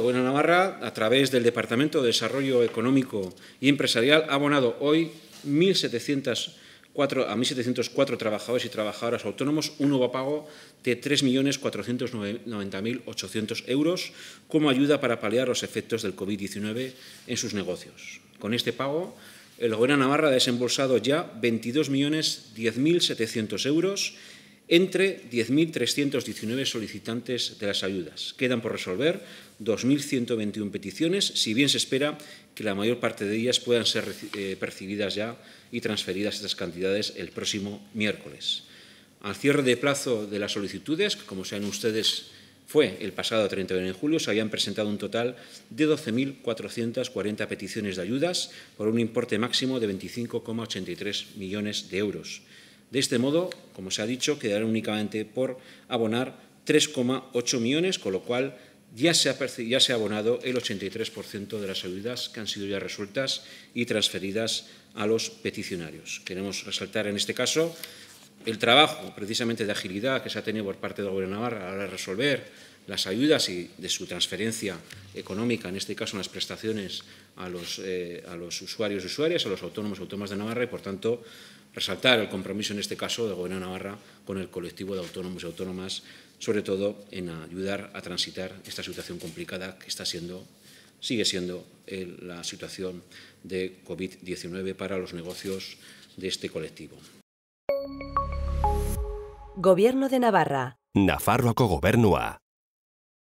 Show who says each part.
Speaker 1: Gobierno de Navarra, a través del Departamento de Desarrollo Económico y Empresarial, ha abonado hoy a 1.704 trabajadores y trabajadoras autónomos un nuevo pago de 3.490.800 euros como ayuda para paliar los efectos del COVID-19 en sus negocios. Con este pago, el Gobierno de Navarra ha desembolsado ya 22.010.700 euros entre 10.319 solicitantes de las ayudas. Quedan por resolver 2.121 peticiones, si bien se espera que la mayor parte de ellas puedan ser eh, percibidas ya y transferidas estas cantidades el próximo miércoles. Al cierre de plazo de las solicitudes, como sean ustedes, fue el pasado 31 de julio, se habían presentado un total de 12.440 peticiones de ayudas por un importe máximo de 25,83 millones de euros. De este modo, como se ha dicho, quedará únicamente por abonar 3,8 millones, con lo cual ya se, ha, ya se ha abonado el 83% de las ayudas que han sido ya resueltas y transferidas a los peticionarios. Queremos resaltar en este caso el trabajo precisamente de agilidad que se ha tenido por parte del Gobierno de Navarra a la hora de resolver las ayudas y de su transferencia económica, en este caso en las prestaciones a los, eh, a los usuarios y usuarias, a los autónomos y autónomas de Navarra, y por tanto resaltar el compromiso en este caso del Gobierno de Navarra con el colectivo de autónomos y autónomas, sobre todo en ayudar a transitar esta situación complicada que está siendo, sigue siendo eh, la situación de COVID-19 para los negocios de este colectivo. Gobierno de Navarra. Nafarroako gobernua.